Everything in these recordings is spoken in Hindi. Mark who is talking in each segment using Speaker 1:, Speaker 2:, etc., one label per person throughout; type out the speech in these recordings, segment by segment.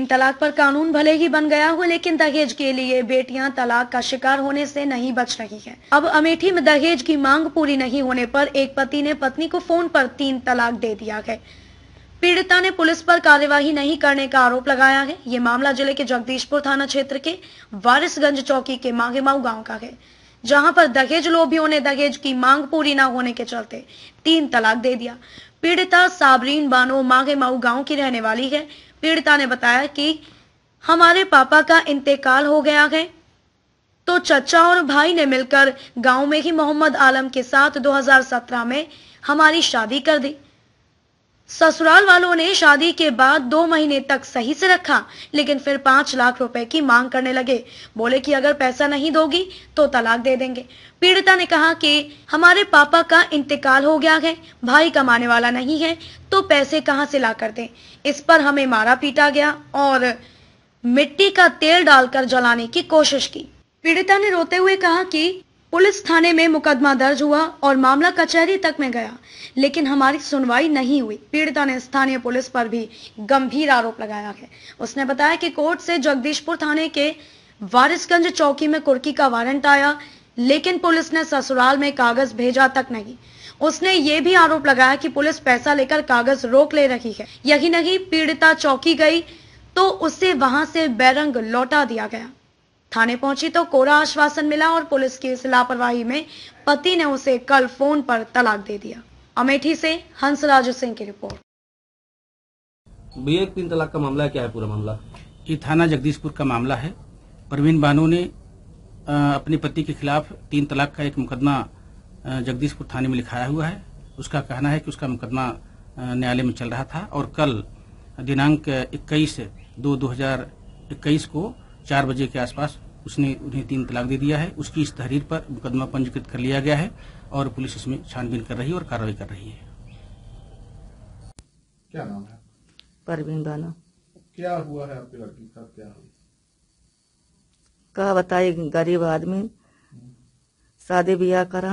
Speaker 1: तीन तलाक पर कानून भले ही बन गया हो लेकिन दहेज के लिए बेटियां तलाक का शिकार होने से नहीं बच रही हैं। अब अमेठी में दहेज की मांग पूरी नहीं होने पर एक पति ने पत्नी को फोन पर तीन तलाक दे दिया है पीड़िता ने पुलिस पर कार्यवाही नहीं करने का आरोप लगाया है ये मामला जिले के जगदीशपुर थाना क्षेत्र के वारिसगंज चौकी के माघेमाऊ गाँव का है जहां पर दहेज लोभियों ने दहेज की मांग पूरी ना होने के चलते तीन तलाक दे दिया पीड़िता साबरीन बानो माघेमाऊ गांव की रहने वाली है पीड़िता ने बताया कि हमारे पापा का इंतकाल हो गया है तो चचा और भाई ने मिलकर गांव में ही मोहम्मद आलम के साथ 2017 में हमारी शादी कर दी ससुराल वालों ने शादी के बाद दो महीने तक सही से रखा लेकिन फिर पांच लाख रुपए की मांग करने लगे बोले कि अगर पैसा नहीं दोगी तो तलाक दे देंगे पीड़िता ने कहा कि हमारे पापा का इंतकाल हो गया है भाई कमाने वाला नहीं है तो पैसे कहाँ से ला कर दे इस पर हमें मारा पीटा गया और मिट्टी का तेल डालकर जलाने की कोशिश की पीड़िता ने रोते हुए कहा कि पुलिस थाने में मुकदमा दर्ज हुआ और मामला कचहरी तक में गया लेकिन हमारी सुनवाई नहीं हुई पीड़िता ने स्थानीय पुलिस पर भी गंभीर आरोप लगाया है उसने बताया कि कोर्ट से जगदीशपुर थाने के वारिसगंज चौकी में कुर्की का वारंट आया लेकिन पुलिस ने ससुराल में कागज भेजा तक नहीं उसने ये भी आरोप लगाया कि पुलिस पैसा लेकर कागज रोक ले रही है यही नहीं पीड़िता चौकी गई तो उसे वहां से बैरंग लौटा दिया गया थाने पहुंची तो कोरा आश्वासन मिला और पुलिस की इस लापरवाही में पति ने उसे कल फोन पर तलाक दे दिया अमेठी से राजू सिंह की रिपोर्ट
Speaker 2: तीन तलाक का मामला क्या है पूरा मामला ये थाना जगदीशपुर का मामला है परवीन बानो ने अपने पति के खिलाफ तीन तलाक का एक मुकदमा जगदीशपुर थाने में लिखाया हुआ है उसका कहना है कि उसका मुकदमा न्यायालय में चल रहा था और कल दिनांक 21 दो 2021 को चार बजे के आसपास उसने उन्हें तीन तलाक दे दिया है उसकी इस तहरीर पर मुकदमा पंजीकृत कर लिया गया है और पुलिस इसमें छानबीन कर रही है और कार्रवाई कर रही है
Speaker 1: क्या नाम है
Speaker 3: परवीन बाना
Speaker 1: क्या हुआ है आपके लड़की का क्या
Speaker 3: कहा बताए गरीब आदमी शादी ब्याह करा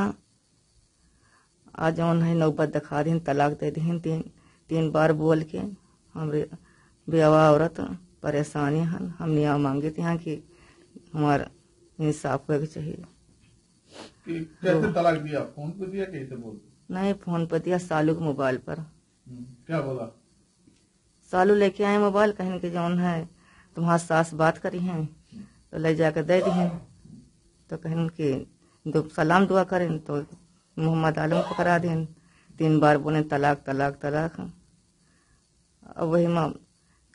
Speaker 3: आज उन्हें नौबत दिखा दी तलाक दे दिन तीन तीन बार बोल के हमारे ब्यावा औरत परेशानी हन हम यहाँ मांगे थे यहाँ कि हमारा इंसाफ हो चाहिए तो- नहीं फोन पे दिया सालू के मोबाइल पर हम्म, क्या बोला सालू लेके आए मोबाइल कहने के जो है तुम्हारा सास बात करी है तो ले जाकर दे दी है तो कहन कि दो सलाम दुआ करें तो मोहम्मद आलम को करा दें तीन बार बोले तलाक तलाक तलाक अब वही माँ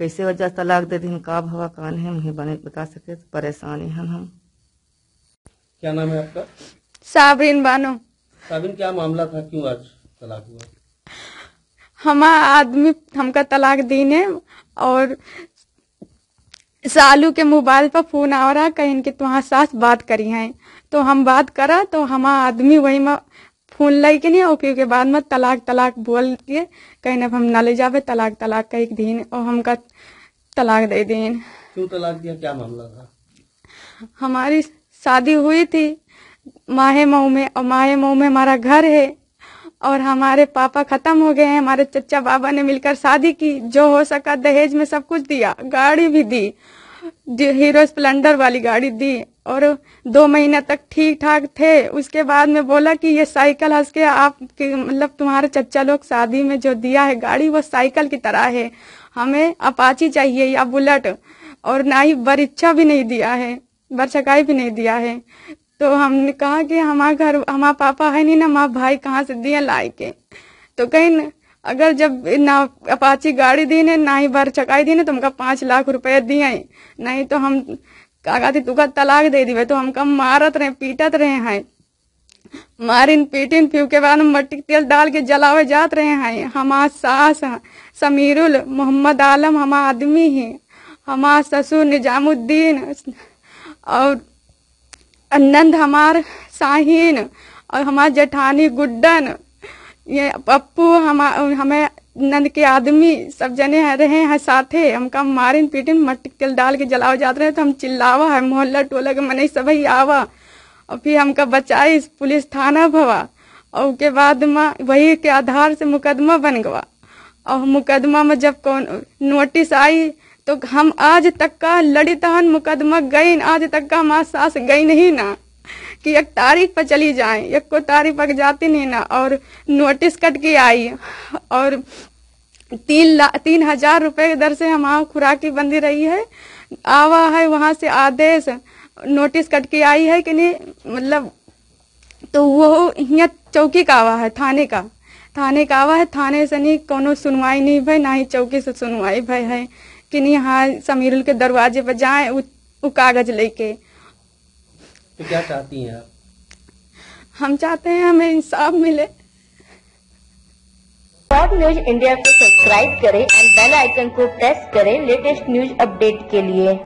Speaker 3: कैसे वजह तलाक दे दिन का भवा कान है मुझे बने बता सके तो परेशानी हैं हम
Speaker 2: क्या नाम है आपका साबरिन बानो साबरिन क्या मामला था क्यों आज तलाक हुआ हमारा आदमी हमका तलाक दीन है और सालू के मोबाइल पर फोन आ रहा कहीं इनके तुम्हारा सास बात करी है तो हम बात करा तो हमारा आदमी वही में फोन लै के लिए ओके के बाद में तलाक तलाक बोल के कहीं अब हम ना ले जावे तलाक तलाक का एक दिन और हमका तलाक दे दिन
Speaker 3: क्यों तलाक दिया क्या मामला था
Speaker 2: हमारी शादी हुई थी माहे मऊ में और माहे मऊ में हमारा घर है और हमारे पापा खत्म हो गए हैं हमारे चचा बाबा ने मिलकर शादी की जो हो सका दहेज में सब कुछ दिया गाड़ी भी दी हीरो स्प्लेंडर वाली गाड़ी दी और दो महीने तक ठीक ठाक थे उसके बाद में बोला कि ये साइकिल हंस के आप मतलब तुम्हारे चचा लोग शादी में जो दिया है गाड़ी वो साइकिल की तरह है हमें अपाची चाहिए या बुलेट और ना ही बरिच्छा भी नहीं दिया है बरछकाई भी नहीं दिया है तो हमने कहा कि हमारे घर हमारे पापा है नहीं ना हमारे भाई कहाँ से दिए लाए के तो कहीं अगर जब ना अपाची गाड़ी दी ने ना ही बार चकाई दी ने तो हमका पाँच लाख रुपए दिए नहीं तो हम कागा थी तुका तलाक दे दी तो हमका मारत रहे पीटत रहे हैं मारिन पीटिन फिर के बाद मट्टी तेल डाल के जलावे जात रहे हैं हमार सास समीरुल मोहम्मद आलम हमार आदमी है हमार ससुर निजामुद्दीन और नंद हमार साहिन और हमार जेठानी गुड्डन ये पप्पू हम हमें नंद के आदमी सब जने है रहे हैं साथे हमका मारिन पीटिन मट्टी तेल डाल के जलाओ जाते रहे तो हम चिल्लावा है मोहल्ला टोला के मने सब ही आवा और फिर हमका बचाई पुलिस थाना भवा और उसके बाद में वही के आधार से मुकदमा बन गवा और मुकदमा में जब कौन नोटिस आई तो हम आज तक का लड़ी तहन मुकदमा गई आज तक का हमारा सास गई नहीं ना कि एक तारीख पर चली जाए एक को तारीख पर जाती नहीं ना और नोटिस कट के आई और तीन ला तीन हजार रुपये दर से हमारा खुराक बंदी रही है आवा है वहाँ से आदेश नोटिस कट के आई है कि नहीं मतलब तो वो यहाँ चौकी का आवा है थाने का थाने का आवा है थाने से नहीं कोनो सुनवाई नहीं भाई ना ही चौकी से सुनवाई भाई है कि नहीं हाँ समीरुल के दरवाजे पर जाए वो कागज लेके तो क्या चाहती हैं आप हम चाहते हैं हमें इंसाफ मिले टॉप न्यूज इंडिया को सब्सक्राइब करें एंड बेल आइकन को प्रेस करें लेटेस्ट न्यूज अपडेट के लिए